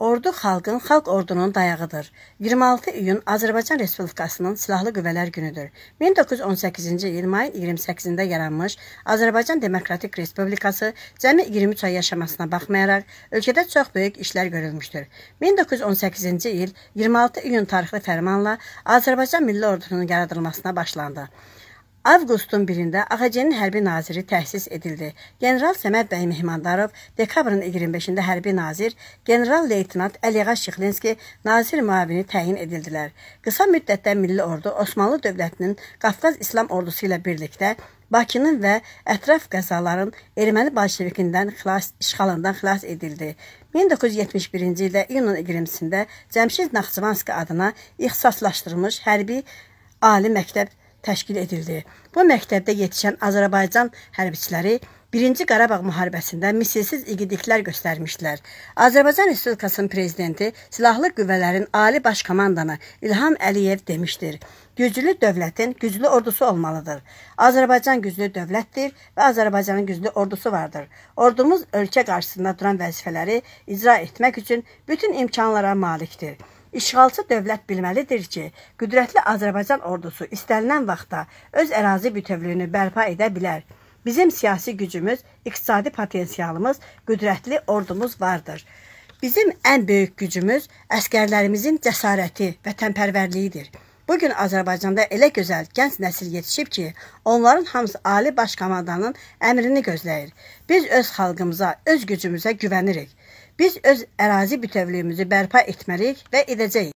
Ordu xalqın, xalq ordunun dayağıdır. 26 iyun Azərbaycan Respublikasının Silahlı Qüvvələr Günüdür. 1918-ci il mayın 28-də yaranmış Azərbaycan Demokratik Respublikası cəmi 23 ay yaşamasına baxmayaraq ölkədə çox böyük işlər görülmüşdür. 1918-ci il 26 iyun tarixli fərmanla Azərbaycan Milli Ordusunun yaradılmasına başlandı. Avqustun 1-də AXC-nin hərbi naziri təsis edildi. General Səməd bəy Mehmandarov dekabrın 25-də hərbi nazir, general leytenant Əliğa Şıxlinski nazir müavini təyin edildilər. Qısa müddətdə Milli Ordu Osmanlı dövlətinin Qafqaz İslam ordusu ilə birlikdə Bakının və ətraf qəzaların erməni bolşevikindən xilas işğalından xilas edildi. 1971-ci ildə iyunun 20-sində Cəmşid Naxçıvanski adına ixtisaslaşdırılmış hərbi ali məktəb təşkil edildi. Bu məktəbdə yetişən Azərbaycan hərbiçiləri 1-ci Qarabağ müharibəsində misilsiz igidliklər göstərmişdilər. Azərbaycan Respublikasının prezidenti silahlı qüvvələrin ali baş komandanı İlham Əliyev demişdir. Güclü dövlətin güclü ordusu olmalıdır. Azərbaycan güclü dövlətdir və Azərbaycanın güclü ordusu vardır. Ordumuz ölkə qarşısında duran vəzifələri icra etmək üçün bütün imkanlara malikdir. İşğalçı dövlət bilməlidir ki, qüdrətli Azərbaycan ordusu istənilən vaxtda öz ərazi bütövlüyünü bərpa edə bilər. Bizim siyasi gücümüz, iqtisadi potensialımız, qüdrətli ordumuz vardır. Bizim ən böyük gücümüz əskərlərimizin cəsarəti, vətənpərvərliyidir. Bu gün Azərbaycanda elə gözəl gənc nəsil yetişib ki, onların hamısı Ali Baş Komandanın əmrini gözləyir. Biz öz xalqımıza, öz gücümüzə güvənirik. Biz öz ərazi bütövlüyümüzü bərpa etməliyik və edəcəyik.